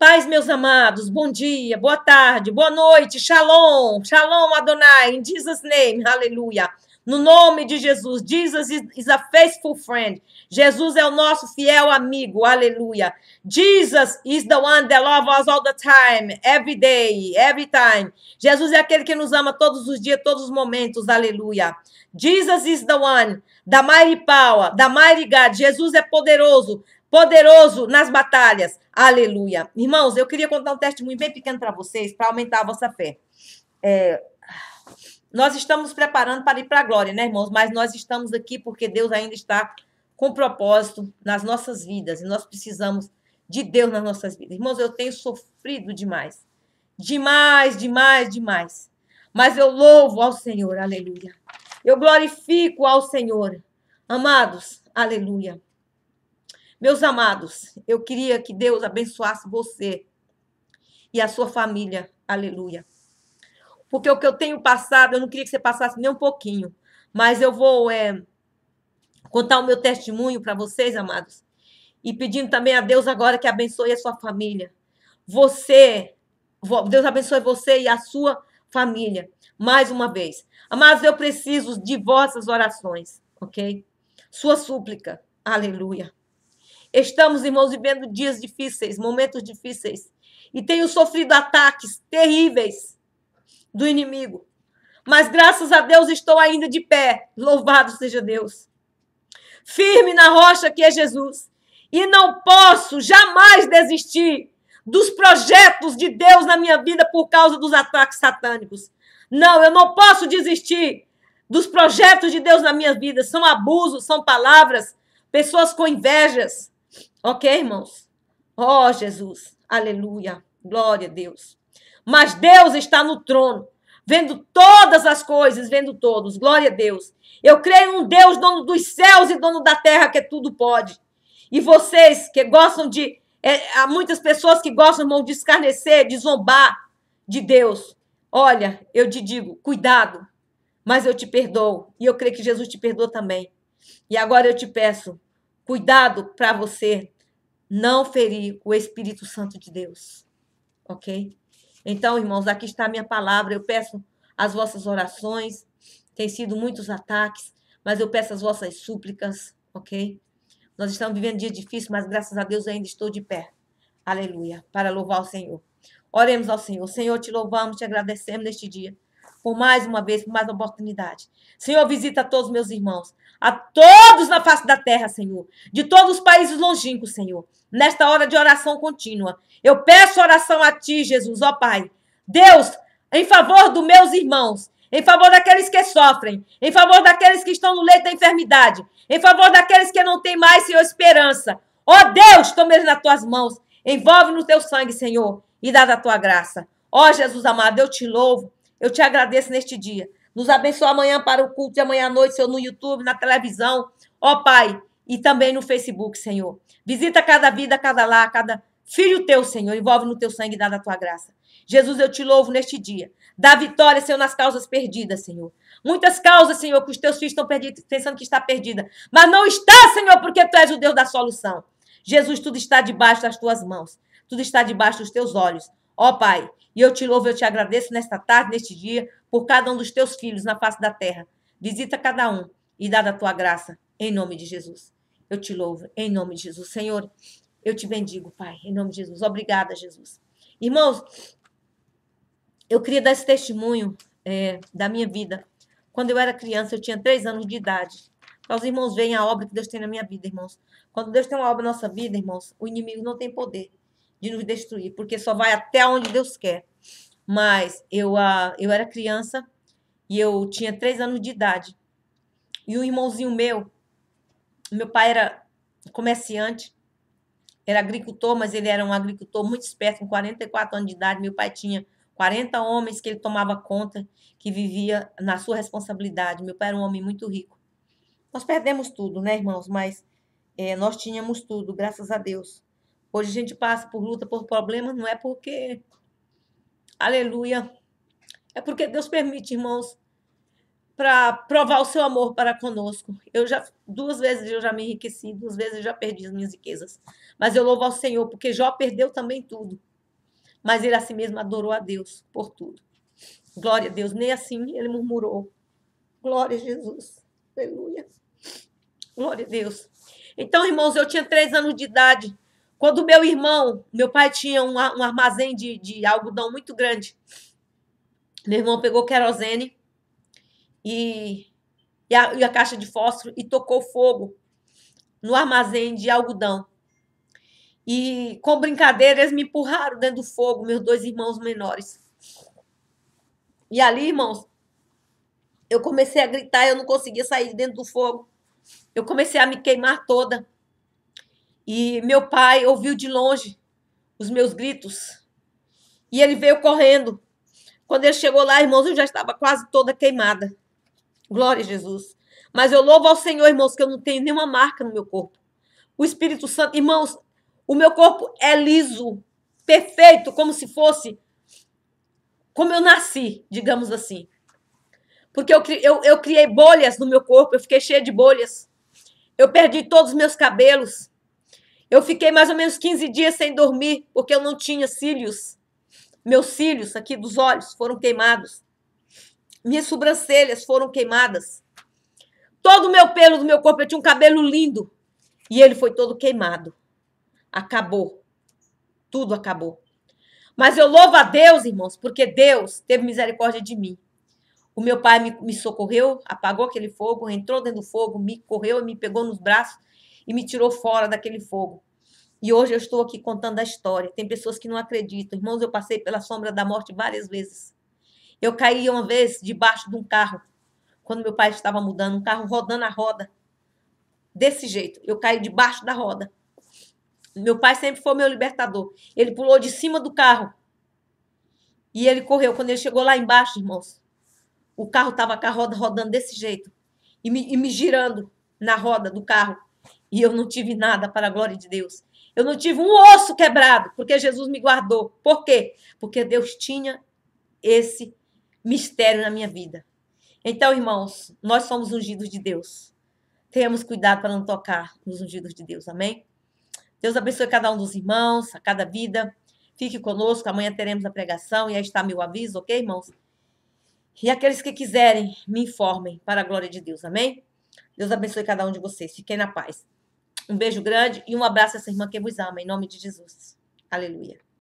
Paz, meus amados, bom dia, boa tarde, boa noite, shalom, shalom Adonai, in Jesus' name, aleluia. No nome de Jesus, Jesus is a faithful friend. Jesus é o nosso fiel amigo. Aleluia. Jesus is the one that loves us all the time, every day, every time. Jesus é aquele que nos ama todos os dias, todos os momentos. Aleluia. Jesus is the one, da mighty power, da mighty God. Jesus é poderoso, poderoso nas batalhas. Aleluia. Irmãos, eu queria contar um testemunho bem pequeno para vocês, para aumentar a vossa fé. É... Nós estamos preparando para ir para a glória, né, irmãos? Mas nós estamos aqui porque Deus ainda está com propósito nas nossas vidas e nós precisamos de Deus nas nossas vidas. Irmãos, eu tenho sofrido demais. Demais, demais, demais. Mas eu louvo ao Senhor, aleluia. Eu glorifico ao Senhor. Amados, aleluia. Meus amados, eu queria que Deus abençoasse você e a sua família, aleluia porque o que eu tenho passado, eu não queria que você passasse nem um pouquinho, mas eu vou é, contar o meu testemunho para vocês, amados, e pedindo também a Deus agora que abençoe a sua família. Você, Deus abençoe você e a sua família, mais uma vez. Amados, eu preciso de vossas orações, ok? Sua súplica, aleluia. Estamos, irmãos, vivendo dias difíceis, momentos difíceis, e tenho sofrido ataques terríveis do inimigo. Mas graças a Deus estou ainda de pé. Louvado seja Deus. Firme na rocha que é Jesus. E não posso jamais desistir dos projetos de Deus na minha vida por causa dos ataques satânicos. Não, eu não posso desistir dos projetos de Deus na minha vida. São abusos, são palavras, pessoas com invejas. Ok, irmãos? Oh, Jesus. Aleluia. Glória a Deus. Mas Deus está no trono, vendo todas as coisas, vendo todos. Glória a Deus. Eu creio em um Deus, dono dos céus e dono da terra, que tudo pode. E vocês que gostam de. É, há muitas pessoas que gostam, irmão, de escarnecer, de zombar de Deus. Olha, eu te digo, cuidado, mas eu te perdoo. E eu creio que Jesus te perdoa também. E agora eu te peço, cuidado para você não ferir o Espírito Santo de Deus. Ok? Então, irmãos, aqui está a minha palavra. Eu peço as vossas orações. Tem sido muitos ataques, mas eu peço as vossas súplicas, ok? Nós estamos vivendo um dia difícil, mas graças a Deus ainda estou de pé. Aleluia. Para louvar o Senhor. Oremos ao Senhor. Senhor, te louvamos, te agradecemos neste dia por mais uma vez, por mais uma oportunidade. Senhor, visita todos os meus irmãos, a todos na face da terra, Senhor, de todos os países longínquos, Senhor, nesta hora de oração contínua. Eu peço oração a Ti, Jesus, ó Pai. Deus, em favor dos meus irmãos, em favor daqueles que sofrem, em favor daqueles que estão no leito da enfermidade, em favor daqueles que não têm mais, Senhor, esperança. Ó Deus, toma eles nas Tuas mãos, envolve no Teu sangue, Senhor, e dá da Tua graça. Ó Jesus amado, eu Te louvo, eu te agradeço neste dia. Nos abençoa amanhã para o culto de amanhã à noite, Senhor, no YouTube, na televisão. Ó oh, Pai, e também no Facebook, Senhor. Visita cada vida, cada lar, cada filho teu, Senhor. Envolve no teu sangue e dá da tua graça. Jesus, eu te louvo neste dia. Dá vitória, Senhor, nas causas perdidas, Senhor. Muitas causas, Senhor, que os teus filhos estão perdidos, pensando que está perdida. Mas não está, Senhor, porque tu és o Deus da solução. Jesus, tudo está debaixo das tuas mãos. Tudo está debaixo dos teus olhos. Ó Pai, e eu te louvo, eu te agradeço nesta tarde, neste dia, por cada um dos teus filhos na face da terra. Visita cada um e dá da tua graça, em nome de Jesus. Eu te louvo, em nome de Jesus. Senhor, eu te bendigo, Pai, em nome de Jesus. Obrigada, Jesus. Irmãos, eu queria dar esse testemunho é, da minha vida. Quando eu era criança, eu tinha três anos de idade. Para então, os irmãos veem a obra que Deus tem na minha vida, irmãos. Quando Deus tem uma obra na nossa vida, irmãos, o inimigo não tem poder de nos destruir, porque só vai até onde Deus quer. Mas eu, uh, eu era criança e eu tinha três anos de idade. E um irmãozinho meu, meu pai era comerciante, era agricultor, mas ele era um agricultor muito esperto, com 44 anos de idade. Meu pai tinha 40 homens que ele tomava conta, que vivia na sua responsabilidade. Meu pai era um homem muito rico. Nós perdemos tudo, né, irmãos? Mas é, nós tínhamos tudo, graças a Deus. Hoje a gente passa por luta, por problemas, não é porque. Aleluia. É porque Deus permite, irmãos, para provar o seu amor para conosco. Eu já duas vezes eu já me enriqueci, duas vezes eu já perdi as minhas riquezas. Mas eu louvo ao Senhor, porque Jó perdeu também tudo. Mas ele a si mesmo adorou a Deus por tudo. Glória a Deus, nem assim ele murmurou. Glória a Jesus. Aleluia. Glória a Deus. Então, irmãos, eu tinha três anos de idade quando meu irmão, meu pai tinha um, um armazém de, de algodão muito grande. Meu irmão pegou querosene e, e a, e a caixa de fósforo e tocou fogo no armazém de algodão. E com brincadeira eles me empurraram dentro do fogo, meus dois irmãos menores. E ali, irmãos, eu comecei a gritar, eu não conseguia sair de dentro do fogo. Eu comecei a me queimar toda. E meu pai ouviu de longe os meus gritos. E ele veio correndo. Quando ele chegou lá, irmãos, eu já estava quase toda queimada. Glória a Jesus. Mas eu louvo ao Senhor, irmãos, que eu não tenho nenhuma marca no meu corpo. O Espírito Santo, irmãos, o meu corpo é liso, perfeito, como se fosse como eu nasci, digamos assim. Porque eu, eu, eu criei bolhas no meu corpo, eu fiquei cheia de bolhas. Eu perdi todos os meus cabelos. Eu fiquei mais ou menos 15 dias sem dormir, porque eu não tinha cílios. Meus cílios aqui dos olhos foram queimados. Minhas sobrancelhas foram queimadas. Todo o meu pelo do meu corpo, eu tinha um cabelo lindo. E ele foi todo queimado. Acabou. Tudo acabou. Mas eu louvo a Deus, irmãos, porque Deus teve misericórdia de mim. O meu pai me, me socorreu, apagou aquele fogo, entrou dentro do fogo, me correu, me pegou nos braços e me tirou fora daquele fogo. E hoje eu estou aqui contando a história. Tem pessoas que não acreditam. Irmãos, eu passei pela sombra da morte várias vezes. Eu caí uma vez debaixo de um carro, quando meu pai estava mudando, um carro rodando a roda. Desse jeito, eu caí debaixo da roda. Meu pai sempre foi meu libertador. Ele pulou de cima do carro. E ele correu. Quando ele chegou lá embaixo, irmãos, o carro estava com a roda rodando desse jeito. E me, e me girando na roda do carro. E eu não tive nada para a glória de Deus. Eu não tive um osso quebrado, porque Jesus me guardou. Por quê? Porque Deus tinha esse mistério na minha vida. Então, irmãos, nós somos ungidos de Deus. Tenhamos cuidado para não tocar nos ungidos de Deus. Amém? Deus abençoe cada um dos irmãos, a cada vida. Fique conosco. Amanhã teremos a pregação e aí está meu aviso, ok, irmãos? E aqueles que quiserem, me informem para a glória de Deus. Amém? Deus abençoe cada um de vocês. Fiquem na paz. Um beijo grande e um abraço a essa irmã que vos ama, em nome de Jesus. Aleluia.